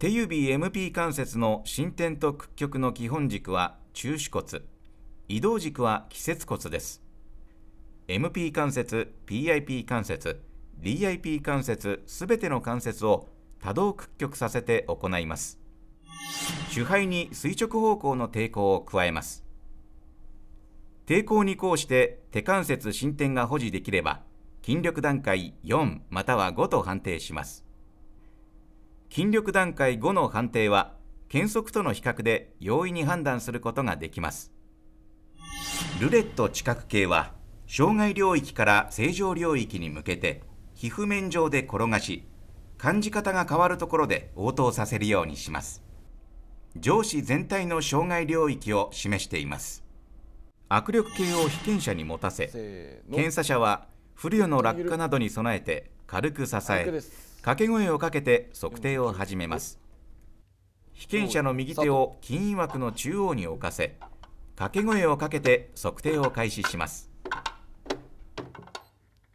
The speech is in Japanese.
手指 MP 関節の伸展と屈曲の基本軸は中手骨、移動軸は季節骨です。MP 関節、PIP 関節、DIP 関節すべての関節を多動屈曲させて行います。主肺に垂直方向の抵抗を加えます。抵抗にこうして手関節伸展が保持できれば、筋力段階4または5と判定します。筋力段階5の判定は検測との比較で容易に判断することができますルレット知覚系は障害領域から正常領域に向けて皮膚面上で転がし感じ方が変わるところで応答させるようにします上司全体の障害領域を示しています握力計を被験者に持たせ検査者は不慮の落下などに備えて軽く支え掛け声をかけて測定を始めます被験者の右手を金印枠の中央に置かせ掛け声をかけて測定を開始します